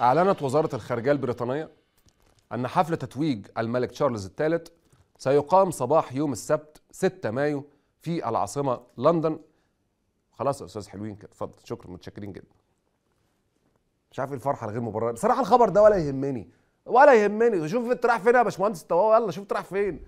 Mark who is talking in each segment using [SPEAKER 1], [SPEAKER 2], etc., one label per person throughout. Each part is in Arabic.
[SPEAKER 1] أعلنت وزارة الخارجية البريطانية أن حفل تتويج الملك تشارلز الثالث سيقام صباح يوم السبت 6 مايو في العاصمة لندن خلاص يا أستاذ حلوين كده اتفضل شكرا متشكرين جدا مش عارف إيه الفرحة الغير مبررة بصراحة الخبر ده ولا يهمني ولا يهمني شوف انت رايح فين يا باشمهندس الطواوي يلا شوف انت رايح فين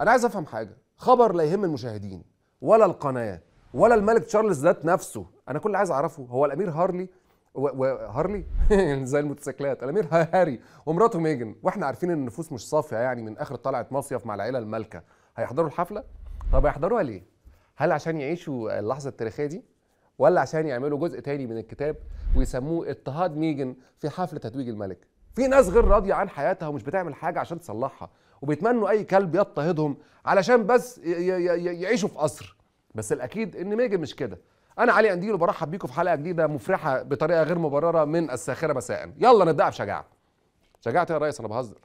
[SPEAKER 1] انا عايز افهم حاجه خبر لا يهم المشاهدين ولا القناه ولا الملك تشارلز ذات نفسه انا كل اللي عايز اعرفه هو الامير هارلي وهارلي زي الموتوسيكلات الامير هاري ومراته ميجن واحنا عارفين ان النفوس مش صافيه يعني من اخر طلعه مصيف مع العيله المالكه هيحضروا الحفله طب هيحضروها ليه هل عشان يعيشوا اللحظه التاريخيه دي ولا عشان يعملوا جزء تاني من الكتاب ويسموه اضطهاد ميجن في حفله تتويج الملك في ناس غير راضيه عن حياتها ومش بتعمل حاجه عشان تصلحها وبيتمنوا اي كلب يضطهدهم علشان بس يعيشوا في قصر بس الاكيد ان ميجن مش كده انا علي انديلو برحب بيكم في حلقه جديده مفرحه بطريقه غير مبرره من الساخره مساء يلا نبدأ بشجاعه شجاعه يا ريس انا بهزر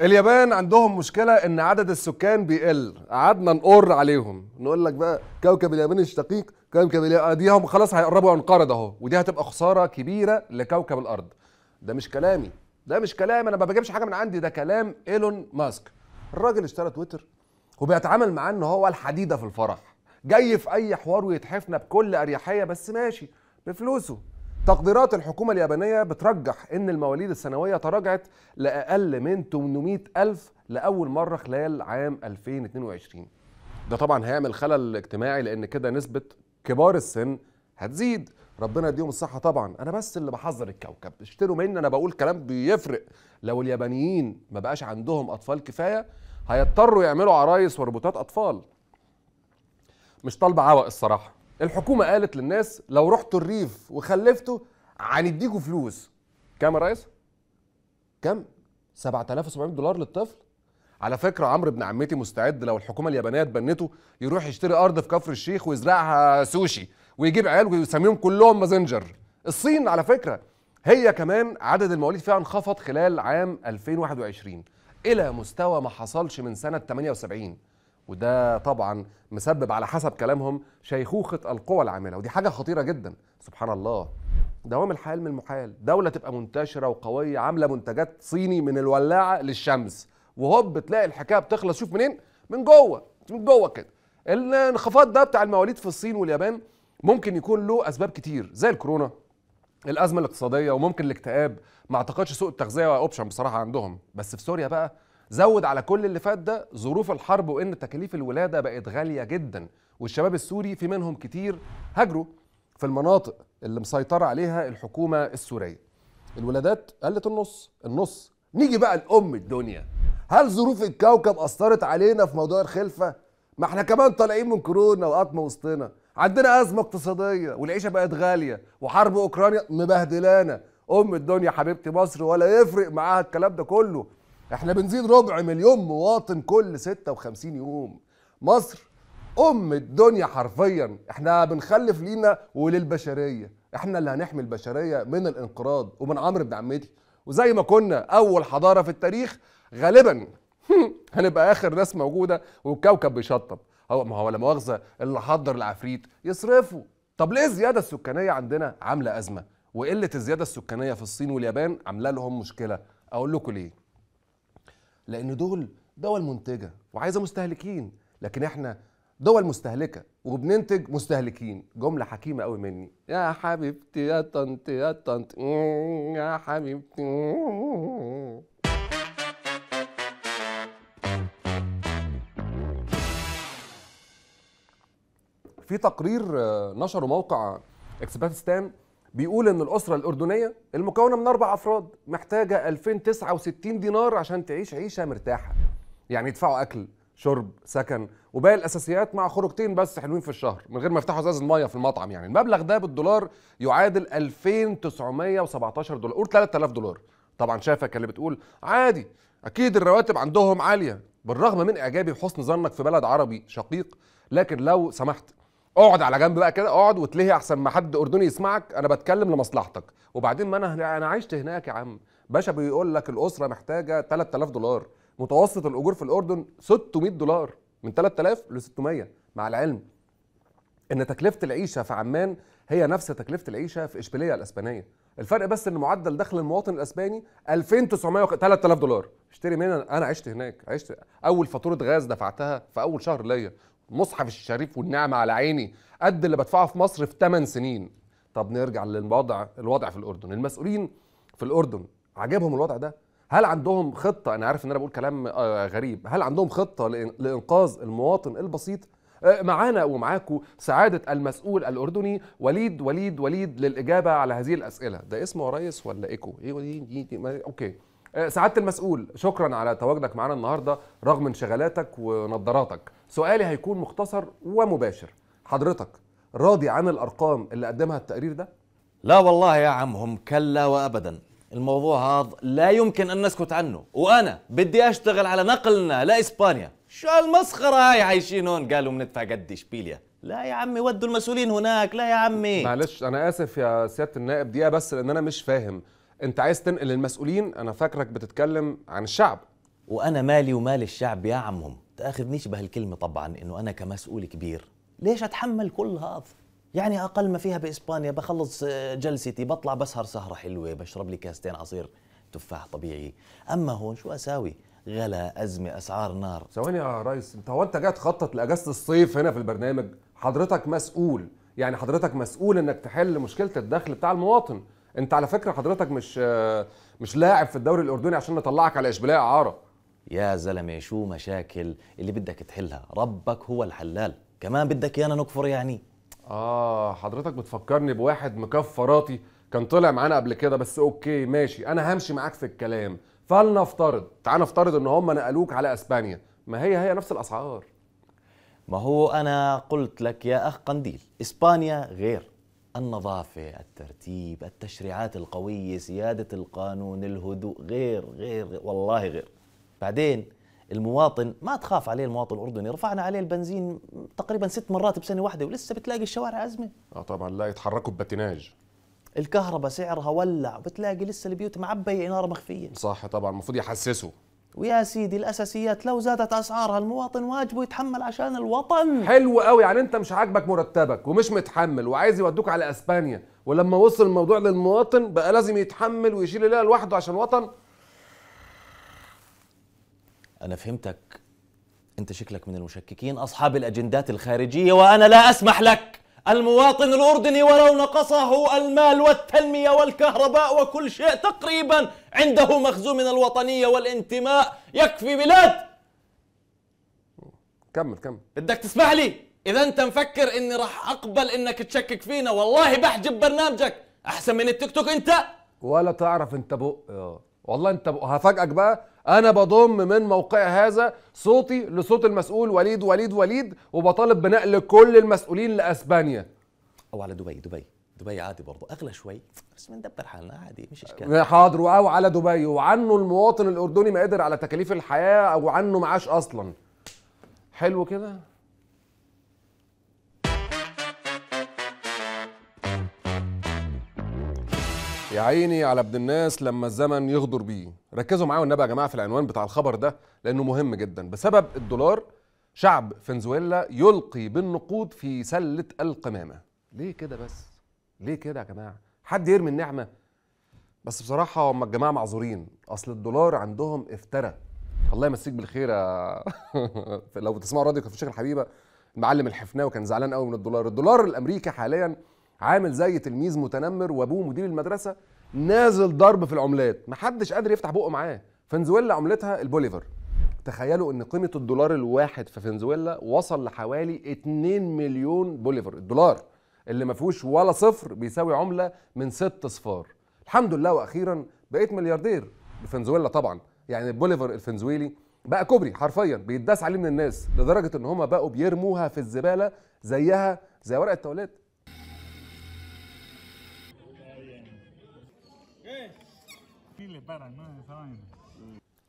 [SPEAKER 1] اليابان عندهم مشكلة إن عدد السكان بيقل، قعدنا نقر عليهم، نقول لك بقى كوكب اليابان الشقيق، كوكب اليابان دي هم خلاص هيقربوا ينقرض أهو، ودي هتبقى خسارة كبيرة لكوكب الأرض. ده مش كلامي، ده مش كلامي أنا ما بجيبش حاجة من عندي، ده كلام إيلون ماسك. الراجل اشترى تويتر وبيتعامل معاه ان هو الحديده في الفرح جاي في اي حوار ويتحفنا بكل اريحيه بس ماشي بفلوسه تقديرات الحكومة اليابانية بترجح إن المواليد السنوية تراجعت لأقل من 800 ألف لأول مرة خلال عام 2022 ده طبعا هيعمل خلل اجتماعي لأن كده نسبة كبار السن هتزيد ربنا يديهم الصحه طبعا انا بس اللي بحذر الكوكب اشتروا مني انا بقول كلام بيفرق لو اليابانيين ما بقاش عندهم اطفال كفايه هيضطروا يعملوا عرايس وربوتات اطفال مش طالبه عوق الصراحه الحكومه قالت للناس لو رحتوا الريف وخلفتوا هنديكوا فلوس كام يا ريس كام 7700 دولار للطفل على فكره عمرو ابن عمتي مستعد لو الحكومه اليابانيه اتبنته يروح يشتري ارض في كفر الشيخ ويزرعها سوشي ويجيب عيال ويسميهم كلهم مازنجر الصين على فكره هي كمان عدد المواليد فيها انخفض خلال عام 2021 الى مستوى ما حصلش من سنه 78 وده طبعا مسبب على حسب كلامهم شيخوخه القوى العامله ودي حاجه خطيره جدا سبحان الله دوام الحال من المحال دوله تبقى منتشره وقويه عامله منتجات صيني من الولاعه للشمس وهوب تلاقي الحكايه بتخلص شوف منين من جوه من جوه كده الانخفاض ده بتاع المواليد في الصين واليابان ممكن يكون له اسباب كتير زي الكورونا الازمه الاقتصاديه وممكن الاكتئاب ما اعتقدش سوق التغذيه اوبشن بصراحه عندهم بس في سوريا بقى زود على كل اللي فات ده ظروف الحرب وان تكاليف الولاده بقت غاليه جدا والشباب السوري في منهم كتير هاجروا في المناطق اللي مسيطره عليها الحكومه السوريه الولادات قلت النص النص نيجي بقى لام الدنيا هل ظروف الكوكب اثرت علينا في موضوع الخلفه ما احنا كمان طالعين من كورونا وقطمه وسطنا عندنا ازمه اقتصاديه والعيشه بقت غاليه وحرب اوكرانيا مبهدلانا ام الدنيا حبيبتي مصر ولا يفرق معاها الكلام ده كله احنا بنزيد ربع مليون مواطن كل 56 يوم مصر ام الدنيا حرفيا احنا بنخلف لينا وللبشريه احنا اللي هنحمي البشريه من الانقراض ومن عمرو بن عمتي وزي ما كنا اول حضاره في التاريخ غالبا هنبقى اخر ناس موجوده والكوكب بيشطب هو ما هو لا مؤاخذه اللي حضر العفريت يصرفوا طب ليه الزياده السكانيه عندنا عامله ازمه وقله الزياده السكانيه في الصين واليابان عامله لهم مشكله اقول لكم ليه لان دول دول منتجه وعايزه مستهلكين لكن احنا دول مستهلكه وبننتج مستهلكين جمله حكيمه قوي مني يا حبيبتي يا طنط يا طنط يا حبيبتي في تقرير آه، نشره موقع اكسباتستان بيقول ان الاسره الاردنيه المكونه من اربع افراد محتاجه 2069 دينار عشان تعيش عيشه مرتاحه يعني يدفعوا اكل شرب سكن وباقي الاساسيات مع خروجتين بس حلوين في الشهر من غير ما يفتحوا ازاز الميه في المطعم يعني المبلغ ده بالدولار يعادل 2917 دولار قول 3000 دولار طبعا شافك اللي بتقول عادي اكيد الرواتب عندهم عاليه بالرغم من اعجابي بحسن ظنك في بلد عربي شقيق لكن لو سمحت اقعد على جنب بقى كده اقعد وتلهي احسن ما حد اردني يسمعك انا بتكلم لمصلحتك وبعدين ما انا انا عشت هناك يا عم باشا بيقول لك الاسره محتاجه 3000 دولار متوسط الاجور في الاردن 600 دولار من 3000 ل 600 مع العلم ان تكلفه العيشه في عمان هي نفس تكلفه العيشه في اشبيليه الاسبانيه الفرق بس ان معدل دخل المواطن الاسباني 2900 3000 دولار اشتري منها انا عشت هناك عشت اول فاتوره غاز دفعتها في اول شهر ليا المصحف الشريف والنعمة على عيني قد اللي بدفعه في مصر في 8 سنين طب نرجع للوضع الوضع في الأردن المسؤولين في الأردن عجبهم الوضع ده هل عندهم خطة أنا عارف إن أنا بقول كلام آه، غريب هل عندهم خطة لإنقاذ المواطن البسيط آه، معانا ومعاكم سعادة المسؤول الأردني وليد وليد وليد للإجابة على هذه الأسئلة ده اسمه رئيس ولا إيكو إيه أوكي آه، سعاده المسؤول شكرا على تواجدك معانا النهارده رغم انشغالاتك ونظاراتك سؤالي هيكون مختصر ومباشر حضرتك راضي عن الارقام اللي قدمها التقرير ده لا والله يا عمهم كلا وابدا الموضوع هذا لا يمكن ان نسكت عنه وانا
[SPEAKER 2] بدي اشتغل على نقلنا لاسبانيا شو المسخره هاي عايشين هون قالوا بندفع قد اشبيليا
[SPEAKER 1] لا يا عمي ودوا المسؤولين هناك لا يا عمي معلش انا اسف يا سياده النائب دقيقه بس لان انا مش فاهم انت عايز تنقل المسؤولين انا فاكرك بتتكلم عن الشعب
[SPEAKER 2] وانا مالي ومال الشعب يا عمهم تاخذنيش بهالكلمه طبعا انه انا كمسؤول كبير ليش اتحمل كل هذا يعني اقل ما فيها باسبانيا بخلص آه، جلستي بطلع بسهر سهره حلوه بشرب لي كاستين عصير تفاح طبيعي اما هون شو اساوي
[SPEAKER 1] غلا ازمه اسعار نار ثواني يا ريس انت هو انت جاي تخطط لاجازه الصيف هنا في البرنامج حضرتك مسؤول يعني حضرتك مسؤول انك تحل مشكله الدخل بتاع المواطن انت على فكره حضرتك مش مش لاعب في الدوري الاردني عشان نطلعك على اشبيليه اعاره
[SPEAKER 2] يا زلمه شو مشاكل اللي بدك تحلها ربك هو الحلال
[SPEAKER 1] كمان بدك ايانا نكفر يعني اه حضرتك بتفكرني بواحد مكفراتي كان طلع معانا قبل كده بس اوكي ماشي انا همشي معاك في الكلام فلنفترض تعال نفترض ان هم نقلوك على اسبانيا ما هي هي نفس الاسعار ما هو انا
[SPEAKER 2] قلت لك يا اخ قنديل اسبانيا غير النظافة الترتيب التشريعات القوية سيادة القانون الهدوء غير غير, غير والله غير بعدين المواطن ما تخاف عليه المواطن الاردني رفعنا عليه البنزين تقريبا ست مرات بسنه واحده ولسه بتلاقي الشوارع ازمه اه طبعا لا يتحركوا بباتيناج الكهرباء سعرها ولع وبتلاقي لسه البيوت معبيه اناره مخفيه
[SPEAKER 1] صح طبعا المفروض يحسسوا
[SPEAKER 2] ويا سيدي الاساسيات لو زادت اسعارها المواطن واجبه يتحمل عشان الوطن
[SPEAKER 1] حلو قوي يعني انت مش عاجبك مرتبك ومش متحمل وعايز يودوك على اسبانيا ولما وصل الموضوع للمواطن بقى لازم يتحمل ويشيل الليله لوحده عشان وطن
[SPEAKER 2] انا فهمتك انت شكلك من المشككين اصحاب الاجندات الخارجيه وانا لا اسمح لك المواطن الأردني ولو نقصه المال والتنمية والكهرباء وكل شيء تقريبا عنده مخزون من الوطنية والانتماء يكفي بلاد
[SPEAKER 1] كمل كمل بدك
[SPEAKER 2] تسمح لي إذا أنت مفكر إني راح أقبل إنك تشكك فينا والله بحجب برنامجك أحسن من
[SPEAKER 1] التيك توك أنت ولا تعرف أنت بق آه. والله انت هفاجئك بقى انا بضم من موقعي هذا صوتي لصوت المسؤول وليد وليد وليد وبطالب بنقل كل المسؤولين لاسبانيا
[SPEAKER 2] او على دبي دبي دبي عادي برضه اغلى شوي بس بندبر حالنا عادي مش اشكال
[SPEAKER 1] حاضر او على دبي وعنه المواطن الاردني ما قدر على تكاليف الحياه او عنه معاش اصلا حلو كده يا عيني على ابن الناس لما الزمن يغدر بيه ركزوا معايا والنبي يا جماعه في العنوان بتاع الخبر ده لانه مهم جدا بسبب الدولار شعب فنزويلا يلقي بالنقود في سله القمامه ليه كده بس ليه كده يا جماعه حد يرمي النعمه بس بصراحه هم الجماعه معذورين اصل الدولار عندهم افترى الله يمسيك بالخير يا لو بتسمعوا راديو كفشيخ الحبيبه المعلم الحفناوي كان زعلان قوي من الدولار الدولار الامريكي حاليا عامل زي تلميذ متنمر وابوه مدير المدرسه نازل ضرب في العملات محدش قادر يفتح بقه معاه فنزويلا عملتها البوليفر تخيلوا ان قيمه الدولار الواحد في فنزويلا وصل لحوالي 2 مليون بوليفر الدولار اللي ما فيهوش ولا صفر بيساوي عمله من ست صفار الحمد لله واخيرا بقيت ملياردير بفنزويلا طبعا يعني البوليفر الفنزويلي بقى كوبري حرفيا بيتداس عليه من الناس لدرجه ان هما بقوا بيرموها في الزباله زيها زي ورقه التواليت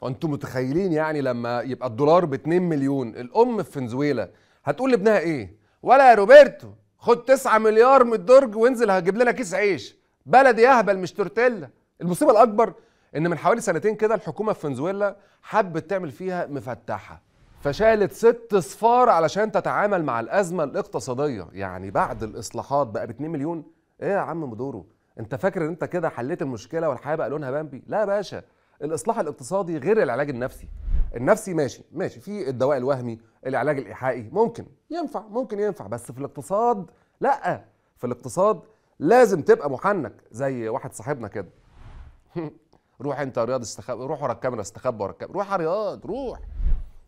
[SPEAKER 1] انتوا متخيلين يعني لما يبقى الدولار ب 2 مليون الام في فنزويلا هتقول لابنها ايه ولا يا روبرتو خد 9 مليار من الدرج وانزل هجيب لنا كيس عيش بلدي يهبل مش تورتيلا المصيبه الاكبر ان من حوالي سنتين كده الحكومه في فنزويلا حبت تعمل فيها مفتحه فشالت ست صفار علشان تتعامل مع الازمه الاقتصاديه يعني بعد الاصلاحات بقى ب 2 مليون ايه يا عم مدوره انت فاكر ان انت كده حليت المشكله والحياه بقى لونها بامبي لا يا باشا الاصلاح الاقتصادي غير العلاج النفسي النفسي ماشي ماشي في الدواء الوهمي العلاج الايحائي ممكن ينفع ممكن ينفع بس في الاقتصاد لا في الاقتصاد لازم تبقى محنك زي واحد صاحبنا كده روح انت يا رياض استخبى روح ورا الكاميرا استخبى ورا الكاميرا روح يا رياض روح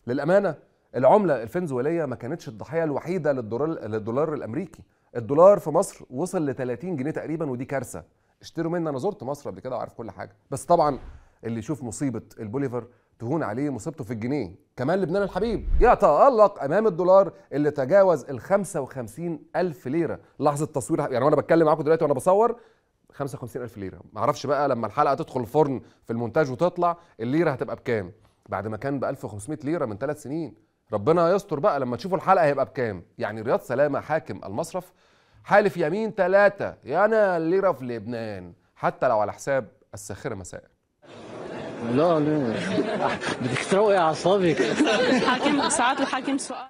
[SPEAKER 1] للامانه العمله الفنزويليه ما كانتش الضحيه الوحيده للدولار للدولار الامريكي الدولار في مصر وصل ل 30 جنيه تقريبا ودي كارثه اشتروا مني انا زرت مصر قبل كده وعارف كل حاجه بس طبعا اللي يشوف مصيبه البوليفر تهون عليه مصيبته في الجنيه كمان لبنان الحبيب يتألق أمام الدولار اللي تجاوز ال 55 ألف ليرة لحظة تصوير يعني وأنا بتكلم معاكم دلوقتي وأنا بصور 55 ألف ليرة معرفش بقى لما الحلقة تدخل الفرن في المونتاج وتطلع الليرة هتبقى بكام بعد ما كان ب 1500 ليرة من ثلاث سنين ربنا يستر بقى لما تشوفوا الحلقه هيبقى بكام يعني رياض سلامه حاكم المصرف حالف يمين ثلاثة يا أنا الليرة في لبنان حتى لو على حساب الساخرة مساء لا لا بدك تروقي أعصابك الحاكم ساعات الحاكم سؤال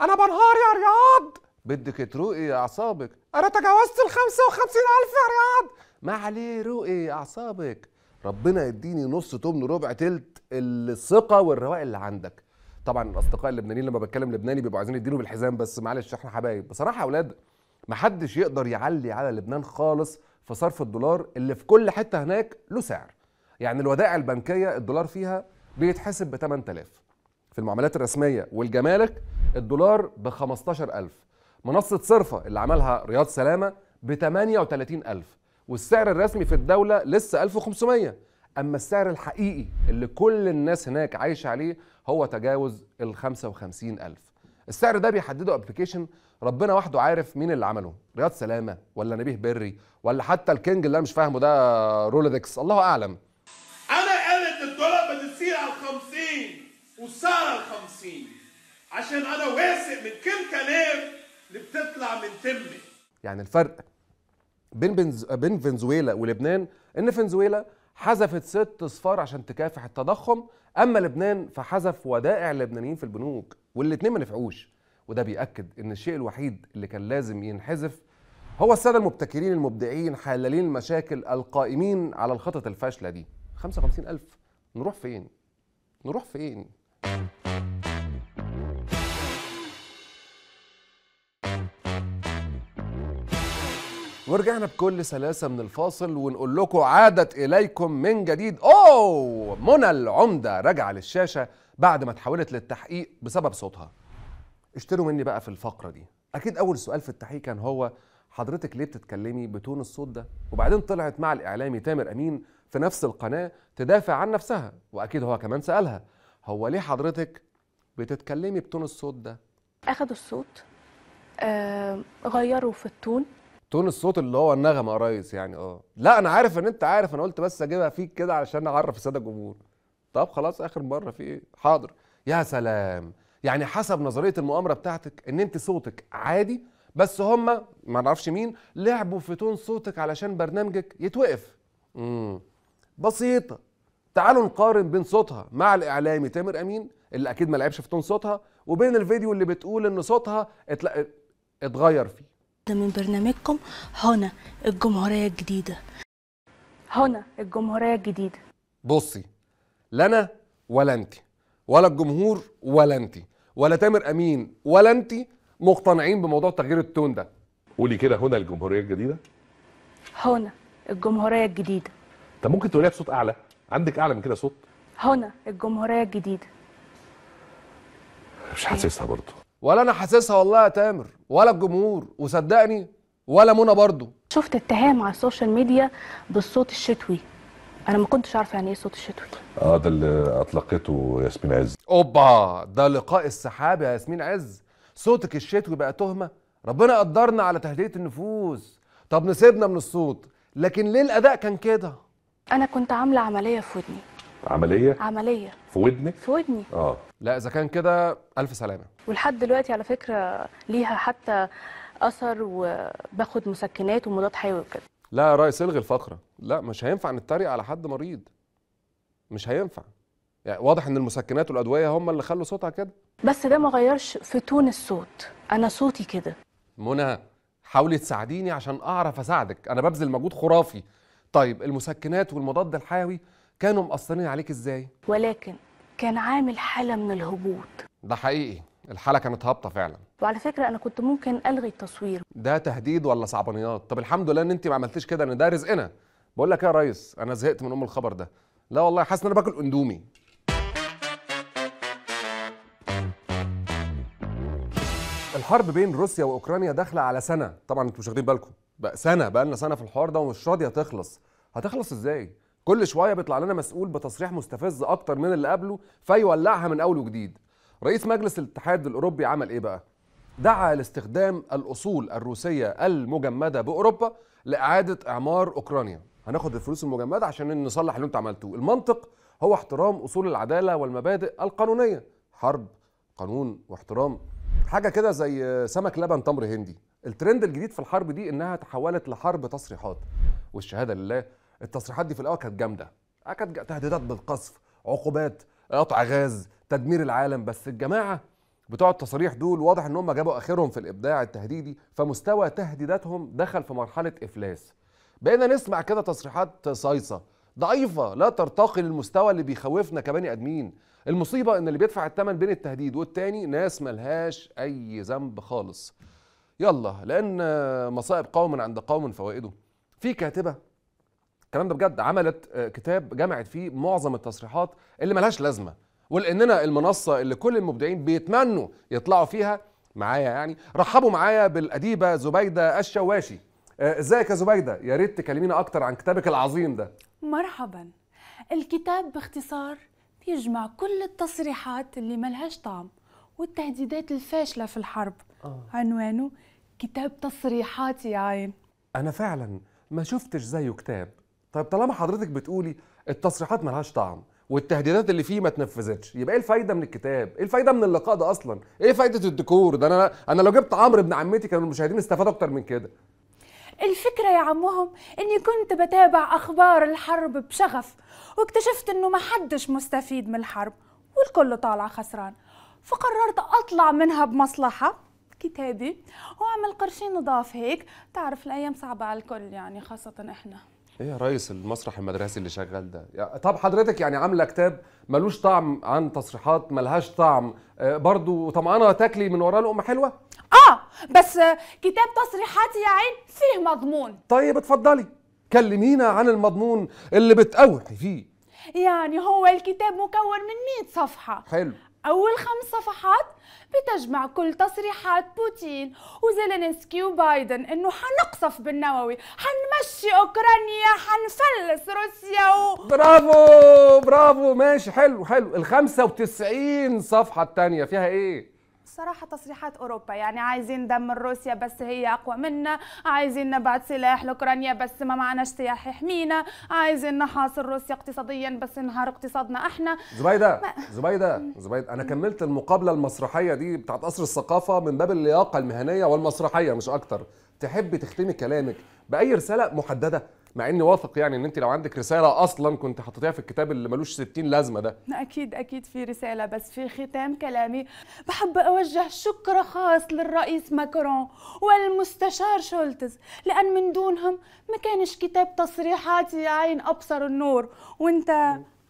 [SPEAKER 1] أنا بنهار يا رياض بدك تروقي أعصابك أنا تجاوزت ال 55 ألف يا رياض ما عليه روقي أعصابك ربنا يديني نص تمن ربع تلت الثقة والرواق اللي عندك طبعا الاصدقاء اللبنانيين لما بتكلم لبناني بيبقوا عايزين يدينوا بالحزام بس معلش احنا حبايب بصراحه يا اولاد محدش يقدر يعلي على لبنان خالص في صرف الدولار اللي في كل حته هناك له سعر يعني الودائع البنكيه الدولار فيها بيتحسب ب 8000 في المعاملات الرسميه والجمارك الدولار ب 15000 منصه صرفه اللي عملها رياض سلامه ب 38000 والسعر الرسمي في الدوله لسه 1500 اما السعر الحقيقي اللي كل الناس هناك عايشه عليه هو تجاوز ال 55000 السعر ده بيحدده ابلكيشن ربنا وحده عارف مين اللي عمله رياض سلامه ولا نبيه بري ولا حتى الكينج اللي انا مش فاهمه ده رولدكس الله اعلم انا قالت الدولار بتسير على 50 والسعر على 50 عشان انا واثق من كل كلام اللي بتطلع من تمي يعني الفرق بين بين فنزويلا ولبنان ان فنزويلا حذفت ست صفار عشان تكافح التضخم اما لبنان فحذف ودائع اللبنانيين في البنوك والاثنين ما نفعوش وده بيأكد ان الشيء الوحيد اللي كان لازم ينحذف هو الساده المبتكرين المبدعين حلالين المشاكل القائمين على الخطط الفاشله دي 55000 نروح فين نروح فين ورجعنا بكل سلاسة من الفاصل ونقول لكم عادت إليكم من جديد أوه منى العمدة راجعة للشاشة بعد ما اتحولت للتحقيق بسبب صوتها اشتروا مني بقى في الفقرة دي أكيد أول سؤال في التحقيق كان هو حضرتك ليه بتتكلمي بتون الصوت ده وبعدين طلعت مع الإعلامي تامر أمين في نفس القناة تدافع عن نفسها وأكيد هو كمان سألها هو ليه حضرتك بتتكلمي بتون الصوت ده
[SPEAKER 3] أخدوا الصوت آه غيروا في التون
[SPEAKER 1] تون الصوت اللي هو النغمه يا ريس يعني اه لا انا عارف ان انت عارف انا قلت بس اجيبها فيك كده علشان اعرف الساده الجمهور طب خلاص اخر مره في ايه حاضر يا سلام يعني حسب نظريه المؤامره بتاعتك ان انت صوتك عادي بس هم ما نعرفش مين لعبوا في تون صوتك علشان برنامجك يتوقف امم بسيطه تعالوا نقارن بين صوتها مع الاعلامي تامر امين اللي اكيد ما لعبش في تون صوتها وبين الفيديو اللي بتقول ان صوتها اتغير فيه
[SPEAKER 3] من برنامجكم هنا الجمهورية الجديدة هنا الجمهورية الجديدة
[SPEAKER 1] بصي لا أنا ولا أنت ولا الجمهور ولا أنت ولا تامر أمين ولا أنت مقتنعين بموضوع تغيير التون ده قولي كده هنا الجمهورية الجديدة
[SPEAKER 3] هنا الجمهورية الجديدة
[SPEAKER 1] طب ممكن تقوليها بصوت أعلى عندك أعلى من كده صوت
[SPEAKER 3] هنا الجمهورية الجديدة
[SPEAKER 1] مش حاسسها برضه ولا انا حاسسها والله يا تامر ولا الجمهور وصدقني ولا منى برضه
[SPEAKER 3] شفت اتهام على السوشيال ميديا بالصوت الشتوي انا ما كنتش عارفه يعني ايه صوت الشتوي
[SPEAKER 1] اه ده اللي اطلقته ياسمين عز اوبا ده لقاء السحاب يا ياسمين عز صوتك الشتوي بقى تهمه ربنا قدرنا على تهدئه النفوس طب نسيبنا من الصوت لكن ليه الاداء كان كده
[SPEAKER 3] انا كنت عامله عمليه في ودني عمليه عمليه في ودنك في ودني
[SPEAKER 1] اه لا اذا كان كده الف سلامه
[SPEAKER 3] ولحد دلوقتي على فكره ليها حتى اثر وباخد مسكنات ومضاد حيوي وكده
[SPEAKER 1] لا يا ريس الغي الفقره لا مش هينفع نتريق على حد مريض مش هينفع يعني واضح ان المسكنات والادويه هم اللي خلوا صوتها كده
[SPEAKER 3] بس ده ما غيرش في تون الصوت انا صوتي
[SPEAKER 1] كده منى حاولي تساعديني عشان اعرف اساعدك انا ببذل مجهود خرافي طيب المسكنات والمضاد الحيوي كانوا مقصرين عليك ازاي ولكن
[SPEAKER 3] كان عامل حاله من الهبوط
[SPEAKER 1] ده حقيقي الحاله كانت هابطه فعلا
[SPEAKER 3] وعلى فكره انا كنت ممكن الغي التصوير
[SPEAKER 1] ده تهديد ولا صعبانيات طب الحمد لله ان انت ما عملتيش كده ان ده رزقنا بقول لك ايه يا ريس انا زهقت من ام الخبر ده لا والله حاسس ان انا باكل اندومي الحرب بين روسيا واوكرانيا داخله على سنه طبعا انتوا مش واخدين بالكم بقى سنه بقى لنا سنه في الحوار ده ومش راضيه تخلص هتخلص ازاي كل شويه بيطلع لنا مسؤول بتصريح مستفز اكتر من اللي قبله فيولعها من اول وجديد رئيس مجلس الاتحاد الاوروبي عمل ايه بقى دعا لاستخدام الاصول الروسيه المجمده باوروبا لاعاده اعمار اوكرانيا هناخد الفلوس المجمده عشان نصلح اللي انت عملتوه المنطق هو احترام اصول العداله والمبادئ القانونيه حرب قانون واحترام حاجه كده زي سمك لبن تمر هندي الترند الجديد في الحرب دي انها تحولت لحرب تصريحات والشهاده لله التصريحات دي في الاول كانت جامده آه، كانت تهديدات بالقصف عقوبات قطع غاز تدمير العالم بس الجماعه بتوع التصاريح دول واضح ان هم جابوا اخرهم في الابداع التهديدي فمستوى تهديداتهم دخل في مرحله افلاس بقينا نسمع كده تصريحات صيصه ضعيفه لا ترتقي للمستوى اللي بيخوفنا كبني ادمين المصيبه ان اللي بيدفع الثمن بين التهديد والتاني ناس ملهاش اي ذنب خالص يلا لان مصائب قوم عند قوم فوائده في كاتبه الكلام ده بجد عملت آه، كتاب جمعت فيه معظم التصريحات اللي ملهاش لازمه ولاننا المنصه اللي كل المبدعين بيتمنوا يطلعوا فيها معايا يعني رحبوا معايا بالاديبه زبيده الشواشي آه، ازيك يا زبيده يا ريت تكلمينا اكتر عن كتابك العظيم ده
[SPEAKER 4] مرحبا الكتاب باختصار بيجمع كل التصريحات اللي ملهاش طعم والتهديدات الفاشله في الحرب آه. عنوانه كتاب تصريحات يا عين
[SPEAKER 1] انا فعلا ما شفتش زيه كتاب طيب طالما حضرتك بتقولي التصريحات ملهاش طعم والتهديدات اللي فيه ما تنفذتش يبقى ايه الفايده من الكتاب ايه الفايده من اللقاء ده اصلا ايه فايده الديكور ده انا انا لو جبت عمرو ابن عمتي كانوا المشاهدين استفادوا اكتر من كده
[SPEAKER 4] الفكرة يا عمهم إني كنت بتابع أخبار الحرب بشغف واكتشفت إنه محدش مستفيد من الحرب والكل طالع خسران فقررت أطلع منها بمصلحة كتابي وأعمل قرشين نضاف هيك تعرف الأيام صعبة على الكل يعني خاصة إحنا
[SPEAKER 1] ايه يا ريس المسرح المدرسي اللي شغال ده طب حضرتك يعني عامله كتاب ملوش طعم عن تصريحات ملهاش طعم آه، برضو طمعانه تاكلي من وراه لقمه حلوه
[SPEAKER 4] اه بس كتاب تصريحاتي يا عين فيه مضمون
[SPEAKER 1] طيب اتفضلي كلمينا عن المضمون اللي بتقوحي فيه
[SPEAKER 4] يعني هو الكتاب مكون من 100 صفحه حلو أول خمس صفحات بتجمع كل تصريحات بوتين وزيلينسكي وبايدن إنه حنقصف بالنووي حنمشي أوكرانيا حنفلس روسيا و...
[SPEAKER 1] برافو برافو ماشي حلو حلو الخمسة وتسعين صفحة التانية فيها إيه؟
[SPEAKER 4] صراحة تصريحات أوروبا يعني عايزين دم روسيا بس هي أقوى منا عايزين نبعت سلاح لأوكرانيا بس ما معناش سياح يحمينا عايزين نحاصر روسيا اقتصاديا بس نهار اقتصادنا احنا
[SPEAKER 1] زبيدة زبيدة زبيدة أنا كملت المقابلة المسرحية دي بتاعت قصر الثقافة من باب اللياقة المهنية والمسرحية مش أكتر تحب تختمي كلامك بأي رسالة محددة مع اني واثق يعني ان انت لو عندك رساله اصلا كنت حطيتيها في الكتاب اللي ملوش 60 لازمه ده
[SPEAKER 4] اكيد اكيد في رساله بس في ختام كلامي بحب اوجه شكر خاص للرئيس ماكرون والمستشار شولتز لان من دونهم ما كانش كتاب تصريحاتي يا عين ابصر النور وانت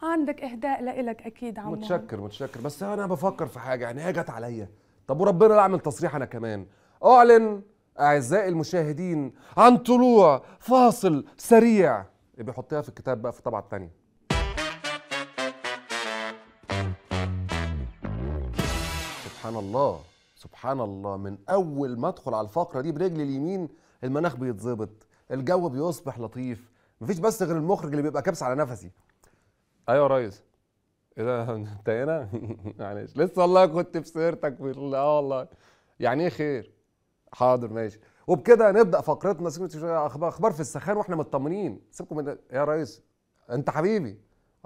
[SPEAKER 4] عندك اهداء لإلك اكيد عمو متشكر
[SPEAKER 1] متشكر بس انا بفكر في حاجه يعني هي جت عليا طب وربنا لا اعمل تصريح انا كمان اعلن اعزائي المشاهدين عن طلوع فاصل سريع بيحطها في الكتاب بقى في الطبعه الثانيه سبحان الله سبحان الله من اول ما ادخل على الفقره دي برجلي اليمين المناخ بيتظبط الجو بيصبح لطيف مفيش بس غير المخرج اللي بيبقى كابس على نفسي ايوه يا ريس ايه ده انت هنا معلش لسه والله كنت في سيرتك اه والله يعني ايه خير حاضر ماشي وبكده نبدا فقرتنا اخبار في السخان واحنا مطمنين سيبكم من يا ريس انت حبيبي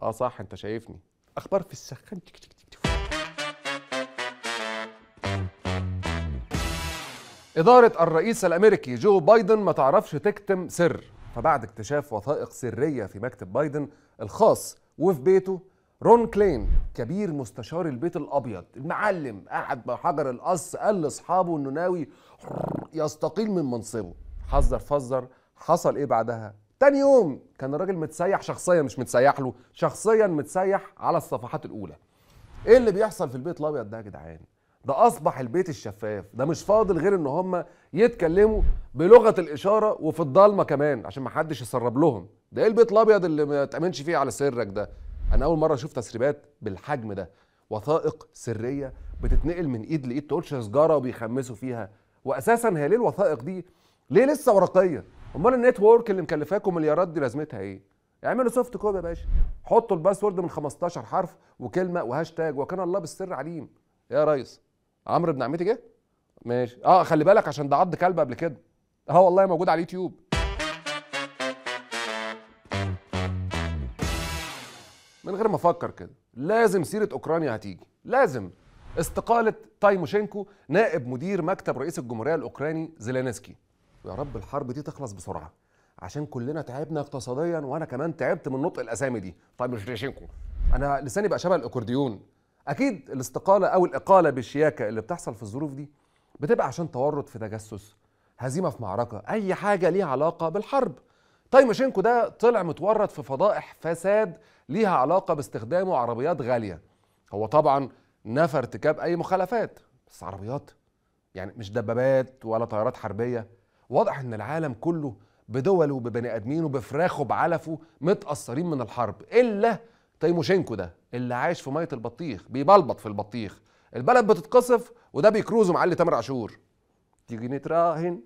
[SPEAKER 1] اه صح انت شايفني اخبار في السخان تك تك تك إدارة الرئيس الأمريكي جو بايدن ما تعرفش تكتم سر فبعد اكتشاف وثائق سرية في مكتب بايدن الخاص وفي بيته رون كلين كبير مستشار البيت الابيض المعلم قعد بحجر القص قال لاصحابه انه ناوي يستقيل من منصبه حذر فذر حصل ايه بعدها تاني يوم كان الراجل متسيح شخصيا مش متسيح له شخصيا متسيح على الصفحات الاولى ايه اللي بيحصل في البيت الابيض ده يا جدعان ده اصبح البيت الشفاف ده مش فاضل غير ان هم يتكلموا بلغه الاشاره وفي الضلمه كمان عشان ما حدش يسرب لهم ده ايه البيت الابيض اللي ما تامنش فيه على سرك ده انا اول مره اشوف تسريبات بالحجم ده وثائق سريه بتتنقل من ايد لايد تقولش سجاره وبيخمسوا فيها واساسا هي ليه الوثائق دي ليه لسه ورقيه امال النتورك اللي مكلفاكم مليارات دي لازمتها ايه اعملوا سوفت كوب يا باشا حطوا الباسورد من 15 حرف وكلمه وهاشتاج وكان الله بالسر عليم يا ريس عمرو بن عمتي جه ماشي اه خلي بالك عشان ده عض كلب قبل كده اه والله موجود على اليوتيوب من غير ما افكر كده لازم سيره اوكرانيا هتيجي لازم استقاله تايموشينكو نائب مدير مكتب رئيس الجمهوريه الاوكراني زيلينسكي يا رب الحرب دي تخلص بسرعه عشان كلنا تعبنا اقتصاديا وانا كمان تعبت من نطق الاسامي دي طيب تايموشينكو انا لساني بقى شبه الاكورديون اكيد الاستقاله او الاقاله بالشياكه اللي بتحصل في الظروف دي بتبقى عشان تورط في تجسس هزيمه في معركه اي حاجه ليها علاقه بالحرب تايماشينكو طيب، ده طلع متورط في فضائح فساد ليها علاقة باستخدامه عربيات غالية هو طبعا نفى ارتكاب أي مخالفات بس عربيات يعني مش دبابات ولا طيارات حربية واضح إن العالم كله بدوله وببني آدمينه بفراخه بعلفه متأثرين من الحرب إلا تيموشينكو ده اللي عايش في مية البطيخ بيبلبط في البطيخ البلد بتتقصف وده بيكروزه معلي تامر عاشور تيجي نتراهن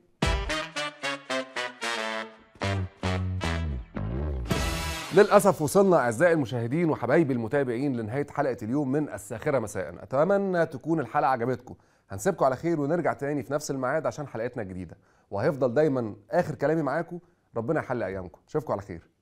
[SPEAKER 1] للأسف وصلنا أعزائي المشاهدين وحبايبي المتابعين لنهاية حلقة اليوم من الساخرة مساء أتمنى تكون الحلقة عجبتكم هنسيبكم على خير ونرجع تاني في نفس الميعاد عشان حلقتنا الجديدة وهيفضل دايما آخر كلامي معاكم ربنا يحل أيامكم أشوفكم على خير